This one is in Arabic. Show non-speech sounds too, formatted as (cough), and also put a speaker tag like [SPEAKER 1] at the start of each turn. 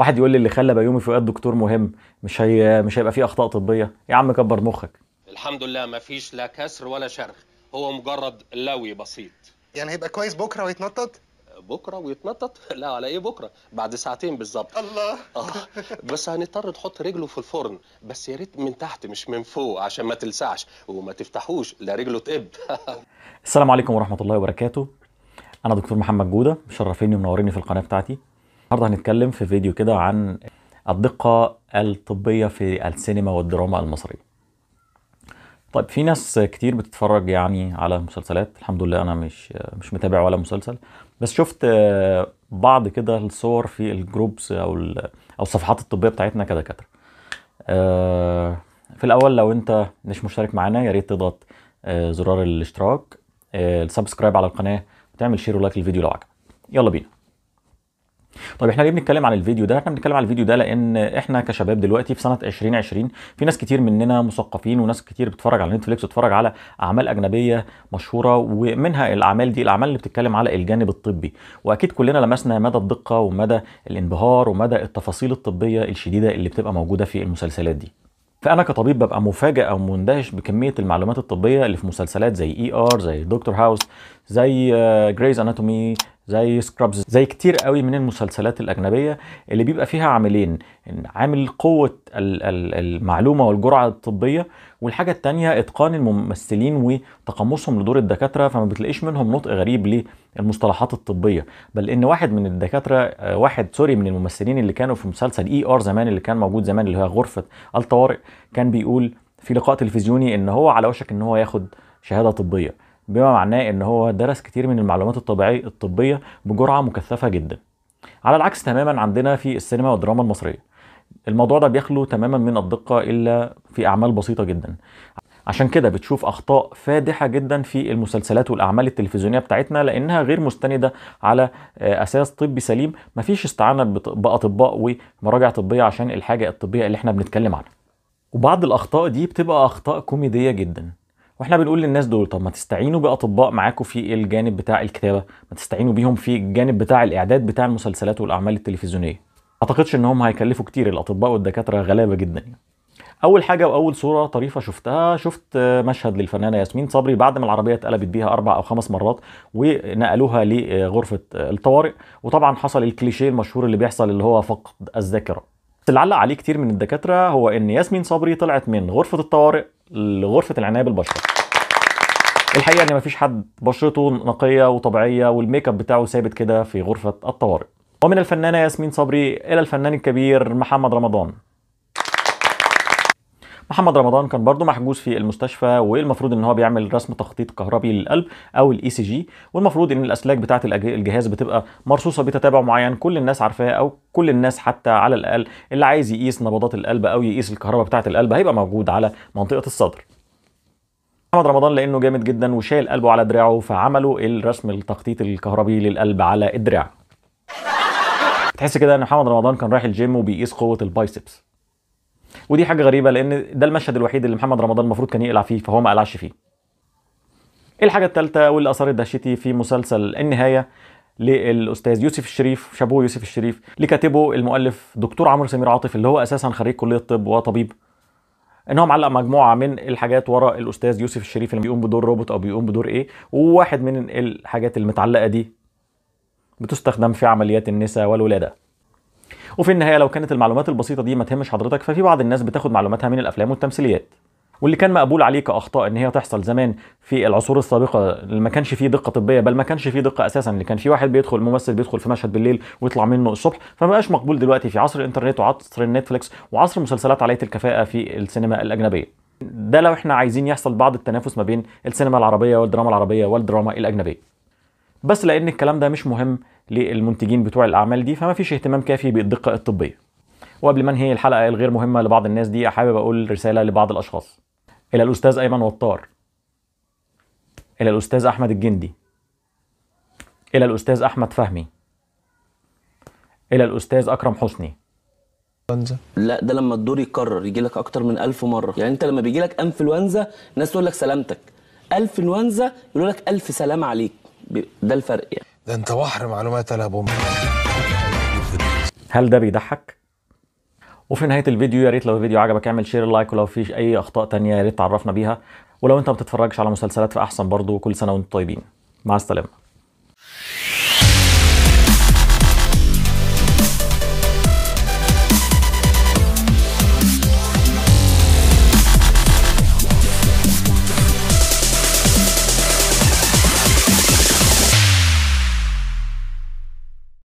[SPEAKER 1] واحد يقول لي اللي خلى بيومي فؤاد دكتور مهم مش هي مش هيبقى فيه اخطاء طبيه يا عم كبر مخك الحمد لله ما فيش لا كسر ولا شرخ هو مجرد لوي بسيط يعني هيبقى كويس بكره ويتنطط بكره ويتنطط لا على ايه بكره بعد ساعتين بالظبط الله اه بس هنضطر تحط رجله في الفرن بس يا ريت من تحت مش من فوق عشان ما تلسعش وما تفتحوش لا رجله تقب (laughs) السلام عليكم ورحمه الله وبركاته انا دكتور محمد جوده مشرفيني ومنوريني في القناه بتاعتي النهارده هنتكلم في فيديو كده عن الدقة الطبية في السينما والدراما المصرية. طيب في ناس كتير بتتفرج يعني على مسلسلات الحمد لله انا مش مش متابع ولا مسلسل بس شفت آه، بعض كده الصور في الجروبس او او الصفحات الطبيه بتاعتنا كدكاتره. آه، في الاول لو انت مش مشترك معانا يا ريت تضغط آه، زرار الاشتراك السبسكرايب على القناه وتعمل شير ولايك للفيديو لو عجبك. يلا بينا. طب احنا ليه بنتكلم عن الفيديو ده احنا بنتكلم عن الفيديو ده لان احنا كشباب دلوقتي في سنه 2020 في ناس كتير مننا مثقفين وناس كتير بتتفرج على نتفليكس وتتفرج على اعمال اجنبيه مشهوره ومنها الاعمال دي الاعمال اللي بتتكلم على الجانب الطبي واكيد كلنا لمسنا مدى الدقه ومدى الانبهار ومدى التفاصيل الطبيه الشديده اللي بتبقى موجوده في المسلسلات دي فانا كطبيب ببقى مفاجئ او مندهش بكميه المعلومات الطبيه اللي في مسلسلات زي اي e ER, ار زي دكتور هاوس زي جريز آه، اناتومي زي سكرابز زي كتير قوي من المسلسلات الاجنبيه اللي بيبقى فيها عاملين عامل قوه المعلومه والجرعه الطبيه والحاجه التانية اتقان الممثلين وتقمصهم لدور الدكاتره فما بتلاقيش منهم نطق غريب للمصطلحات الطبيه بل ان واحد من الدكاتره آه، واحد سوري من الممثلين اللي كانوا في مسلسل اي e ار زمان اللي كان موجود زمان اللي هي غرفه الطوارئ كان بيقول في لقاء تلفزيوني ان هو على وشك ان هو ياخد شهاده طبيه بما معناه ان هو درس كتير من المعلومات الطبيعية الطبية بجرعة مكثفة جدا على العكس تماما عندنا في السينما والدراما المصرية الموضوع ده بيخلو تماما من الدقة إلا في أعمال بسيطة جدا عشان كده بتشوف اخطاء فادحه جدا في المسلسلات والاعمال التلفزيونيه بتاعتنا لانها غير مستنده على آه، اساس طبي سليم مفيش استعانه باطباء ومراجع طبيه عشان الحاجه الطبيه اللي احنا بنتكلم عنها وبعض الاخطاء دي بتبقى اخطاء كوميديه جدا واحنا بنقول للناس دول طب ما تستعينوا باطباء معاكم في الجانب بتاع الكتابه ما تستعينوا بيهم في الجانب بتاع الاعداد بتاع المسلسلات والاعمال التلفزيونيه اعتقدش ان هم هيكلفوا كتير الاطباء والدكاتره غلابه جدا يعني اول حاجه واول صوره طريفه شفتها شفت مشهد للفنانه ياسمين صبري بعد ما العربيه اتقلبت بيها اربع او خمس مرات ونقلوها لغرفه الطوارئ وطبعا حصل الكليشيه المشهور اللي بيحصل اللي هو فقد الذاكره اللي علق عليه كتير من الدكاتره هو ان ياسمين صبري طلعت من غرفه الطوارئ لغرفه العنايه بالبشره الحقيقه ان مفيش حد بشرته نقيه وطبيعيه والميك اب بتاعه ثابت كده في غرفه الطوارئ ومن الفنانه ياسمين صبري الى الفنان الكبير محمد رمضان محمد رمضان كان برضه محجوز في المستشفى والمفروض ان هو بيعمل رسم تخطيط كهربي للقلب او الاي سي e جي والمفروض ان الاسلاك بتاعه الجهاز بتبقى مرصوصه بتتابع معين كل الناس عارفاه او كل الناس حتى على الاقل اللي عايز يقيس نبضات القلب او يقيس الكهرباء بتاعه القلب هيبقى موجود على منطقه الصدر محمد رمضان لانه جامد جدا وشايل قلبه على دراعه فعملوا الرسم التخطيط الكهربي للقلب على الدراع تحس كده ان محمد رمضان كان رايح الجيم وبيقيس قوه البايسبس ودي حاجه غريبه لان ده المشهد الوحيد اللي محمد رمضان المفروض كان يقلع فيه فهو ما قلعش فيه إيه الحاجه الثالثه واللي اثارت دهشتي في مسلسل النهايه للاستاذ يوسف الشريف شابوه يوسف الشريف لكاتبه المؤلف دكتور عمرو سمير عاطف اللي هو اساسا خريج كليه طب وطبيب ان هو معلق مجموعه من الحاجات ورا الاستاذ يوسف الشريف اللي بيقوم بدور روبوت او بيقوم بدور ايه وواحد من الحاجات المتعلقه دي بتستخدم في عمليات النساء والولاده وفي النهايه لو كانت المعلومات البسيطه دي ما تهمش حضرتك ففي بعض الناس بتاخد معلوماتها من الافلام والتمثيليات واللي كان مقبول عليه كاخطاء ان هي تحصل زمان في العصور السابقه اللي ما كانش فيه دقه طبيه بل ما كانش فيه دقه اساسا اللي كان في واحد بيدخل ممثل بيدخل في مشهد بالليل ويطلع منه الصبح فما بقاش مقبول دلوقتي في عصر الانترنت وعصر النتفليكس وعصر مسلسلات عاليه الكفاءه في السينما الاجنبيه ده لو احنا عايزين يحصل بعض التنافس ما بين السينما العربيه والدراما العربيه والدراما الاجنبيه بس لان الكلام ده مش مهم للمنتجين بتوع الاعمال دي فما فيش اهتمام كافي بالدقه الطبيه وقبل ما انهي الحلقه الغير مهمه لبعض الناس دي حابب اقول رساله لبعض الاشخاص إلى الأستاذ أيمن وطار إلى الأستاذ أحمد الجندي إلى الأستاذ أحمد فهمي إلى الأستاذ أكرم حسني لا ده لما الدور يتكرر يجي لك اكتر من 1000 مره يعني انت لما بيجي لك انفلونزا الناس تقول لك سلامتك انفلونزا يقول لك الف سلام عليك ده الفرق يعني ده انت بحر معلومات يا هل ده بيضحك وفي نهايه الفيديو يا ريت لو الفيديو عجبك اعمل شير لايك ولو في اي اخطاء تانية يا ريت تعرفنا بيها ولو انت ما بتتفرجش على مسلسلات فاحسن برضو كل سنه وانتم طيبين مع السلامه